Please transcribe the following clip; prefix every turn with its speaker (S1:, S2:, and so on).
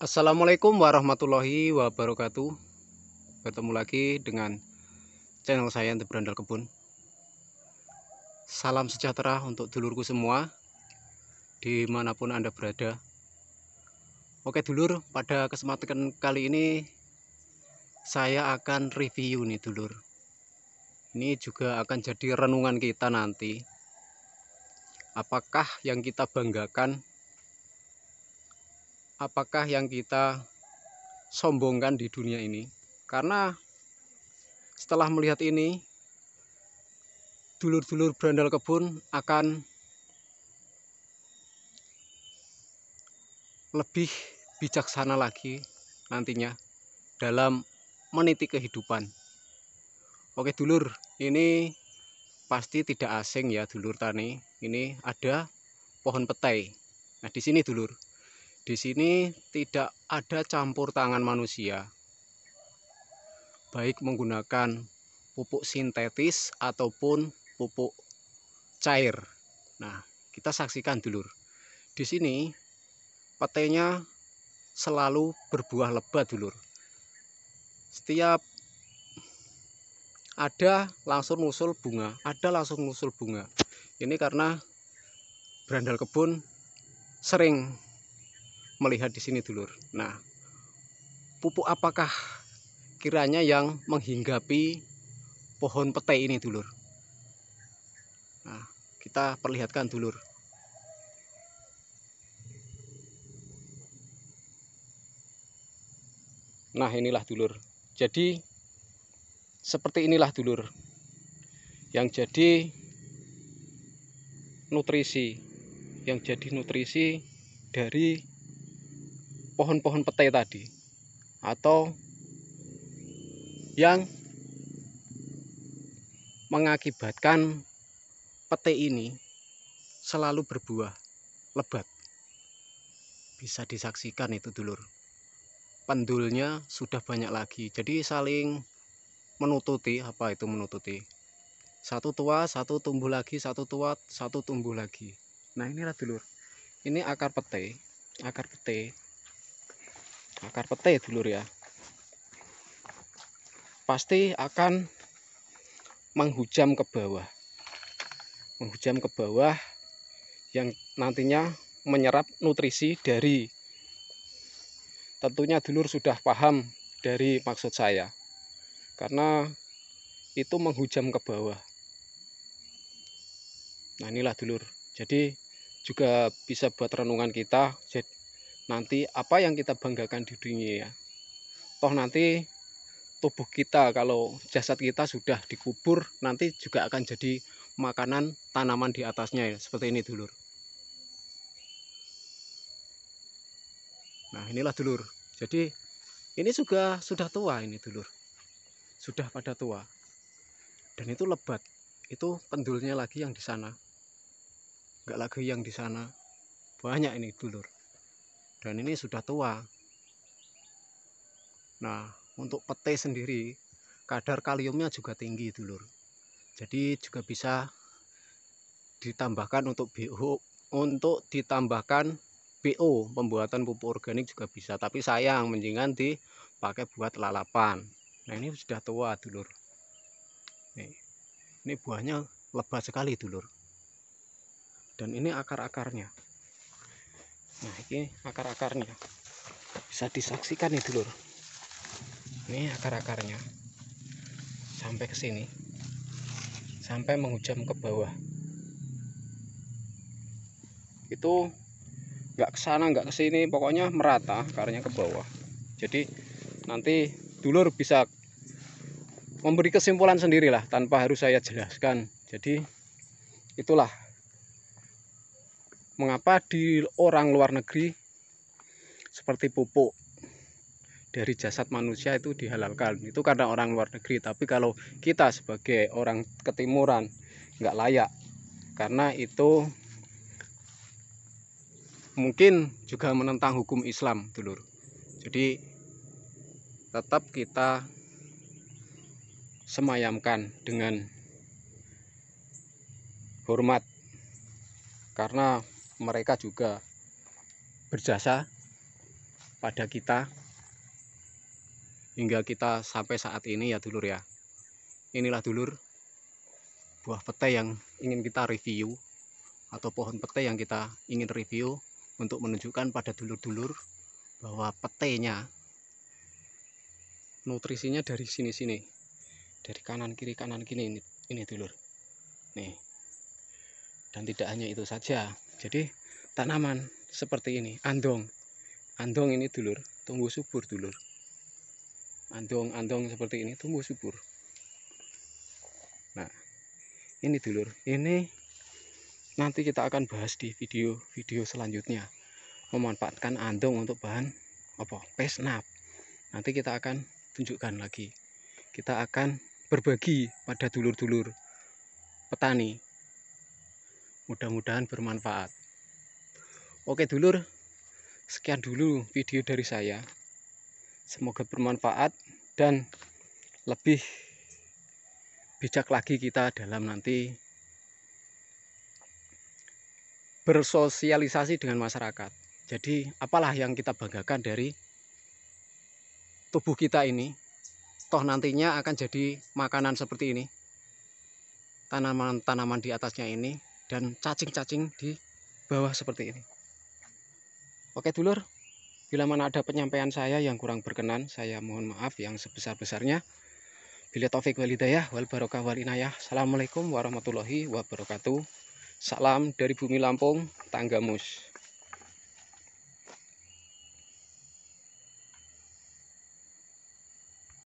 S1: Assalamualaikum warahmatullahi wabarakatuh Bertemu lagi dengan channel saya The Berandal Kebun Salam sejahtera untuk dulurku semua Dimanapun Anda berada Oke dulur, pada kesempatan kali ini Saya akan review nih dulur Ini juga akan jadi renungan kita nanti Apakah yang kita banggakan apakah yang kita sombongkan di dunia ini karena setelah melihat ini dulur-dulur berandal kebun akan lebih bijaksana lagi nantinya dalam meniti kehidupan Oke dulur ini pasti tidak asing ya dulur tani ini ada pohon petai nah di sini dulur di sini tidak ada campur tangan manusia, baik menggunakan pupuk sintetis ataupun pupuk cair. Nah, kita saksikan dulu Di sini petenya selalu berbuah lebat dulu Setiap ada langsung musul bunga, ada langsung musul bunga. Ini karena berandal kebun sering melihat di sini dulur. Nah, pupuk apakah kiranya yang menghinggapi pohon petai ini dulur? Nah, kita perlihatkan dulur. Nah, inilah dulur. Jadi seperti inilah dulur. Yang jadi nutrisi, yang jadi nutrisi dari pohon-pohon petai tadi atau yang mengakibatkan petai ini selalu berbuah lebat. Bisa disaksikan itu dulur. Pendulnya sudah banyak lagi. Jadi saling menututi apa itu menututi. Satu tua, satu tumbuh lagi, satu tua, satu tumbuh lagi. Nah, inilah dulur. Ini akar petai, akar petai akar pete dulur ya pasti akan menghujam ke bawah menghujam ke bawah yang nantinya menyerap nutrisi dari tentunya dulur sudah paham dari maksud saya karena itu menghujam ke bawah nah inilah dulur jadi juga bisa buat renungan kita nanti apa yang kita banggakan di dunia ya. Toh nanti tubuh kita kalau jasad kita sudah dikubur nanti juga akan jadi makanan tanaman di atasnya ya seperti ini dulur. Nah, inilah dulur. Jadi ini juga sudah tua ini dulur. Sudah pada tua. Dan itu lebat. Itu pendulnya lagi yang di sana. Enggak lagi yang di sana. Banyak ini dulur dan ini sudah tua nah untuk pete sendiri kadar kaliumnya juga tinggi dulur jadi juga bisa ditambahkan untuk BO untuk ditambahkan BO pembuatan pupuk organik juga bisa tapi sayang mendingan dipakai buat lalapan nah ini sudah tua dulur nih ini buahnya lebat sekali dulur dan ini akar-akarnya nah ini akar-akarnya bisa disaksikan itu lur ini akar-akarnya sampai ke sini sampai menghujam ke bawah itu nggak kesana nggak sini, pokoknya merata akarnya ke bawah jadi nanti dulur bisa memberi kesimpulan sendirilah tanpa harus saya jelaskan jadi itulah mengapa di orang luar negeri seperti pupuk dari jasad manusia itu dihalalkan itu karena orang luar negeri tapi kalau kita sebagai orang ketimuran nggak layak karena itu mungkin juga menentang hukum Islam dulur gitu, jadi tetap kita semayamkan dengan hormat karena mereka juga berjasa pada kita hingga kita sampai saat ini ya dulur ya inilah dulur buah petai yang ingin kita review atau pohon petai yang kita ingin review untuk menunjukkan pada dulur-dulur bahwa petainya nutrisinya dari sini-sini dari kanan kiri kanan kiri ini, ini dulur nih dan tidak hanya itu saja jadi tanaman seperti ini, andong. Andong ini dulur, tumbuh subur dulur. Andong-andong seperti ini tumbuh subur. Nah, ini dulur, ini nanti kita akan bahas di video-video selanjutnya. Memanfaatkan andong untuk bahan apa? Pesnap. Nanti kita akan tunjukkan lagi. Kita akan berbagi pada dulur-dulur petani mudah-mudahan bermanfaat oke dulur sekian dulu video dari saya semoga bermanfaat dan lebih bijak lagi kita dalam nanti bersosialisasi dengan masyarakat. Jadi apalah yang kita banggakan dari tubuh kita ini, toh nantinya akan jadi makanan seperti ini. Tanaman-tanaman di atasnya ini dan cacing-cacing di bawah seperti ini. Oke dulur, bila mana ada penyampaian saya yang kurang berkenan, saya mohon maaf yang sebesar-besarnya. Bila taufik wal hidayah wal barokah wal inayah. Assalamualaikum warahmatullahi wabarakatuh. Salam dari bumi Lampung, Tanggamus.